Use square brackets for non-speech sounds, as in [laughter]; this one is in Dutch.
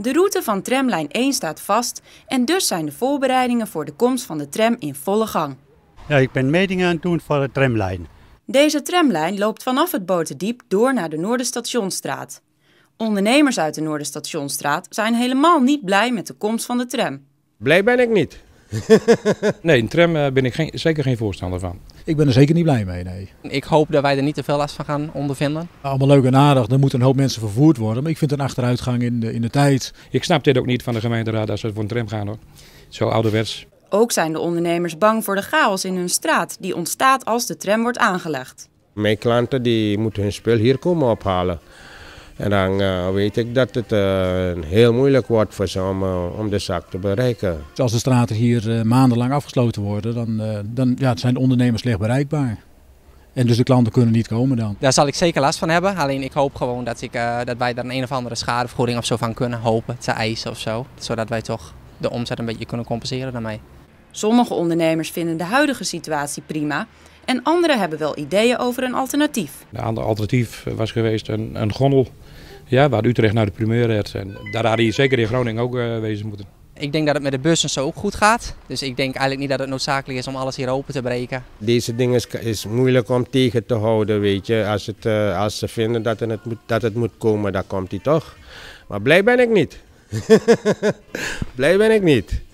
De route van tramlijn 1 staat vast en dus zijn de voorbereidingen voor de komst van de tram in volle gang. Ja, ik ben metingen aan het doen voor de tramlijn. Deze tramlijn loopt vanaf het Boterdiep door naar de Noorderstationstraat. Ondernemers uit de Noorderstationstraat zijn helemaal niet blij met de komst van de tram. Blij ben ik niet nee, een tram eh, ben ik geen, zeker geen voorstander van. Ik ben er zeker niet blij mee, nee. Ik hoop dat wij er niet te veel last van gaan ondervinden. Nou, allemaal leuk en aardig, er moeten een hoop mensen vervoerd worden. Maar ik vind een achteruitgang in de, in de tijd. Ik snap dit ook niet van de gemeenteraad als we voor een tram gaan hoor. Zo ouderwets. Ook zijn de ondernemers bang voor de chaos in hun straat die ontstaat als de tram wordt aangelegd. Mijn klanten die moeten hun spul hier komen ophalen. En dan eh, weet ik dat het eh, heel moeilijk wordt voor ze om, eh, de zak te bereiken. Dus als de straten hier maandenlang afgesloten worden, dan, dan ja, zijn de ondernemers slecht bereikbaar. En dus de klanten kunnen niet komen dan. Daar zal ik zeker last van hebben. Alleen ik hoop gewoon dat, ik, dat wij daar een of andere schadevergoeding of zo van kunnen hopen te eisen of zo. Zodat wij toch de omzet een beetje kunnen compenseren daarmee. Sommige ondernemers vinden de huidige situatie prima en anderen hebben wel ideeën over een alternatief. Een ander alternatief was geweest een, een gondel. Ja, waar Utrecht naar nou de primeur werd, En daar had je zeker in Groningen ook eh, wezen moeten. Ik denk dat het met de bussen zo ook goed gaat. Dus ik denk eigenlijk niet dat het noodzakelijk is om alles hier open te breken. Deze dingen is, moeilijk om tegen te houden, weet je. Als, het, eh, als ze vinden dat het, moet, dat het moet komen, dan komt hij toch. Maar blij ben ik niet. [laughs] blij ben ik niet.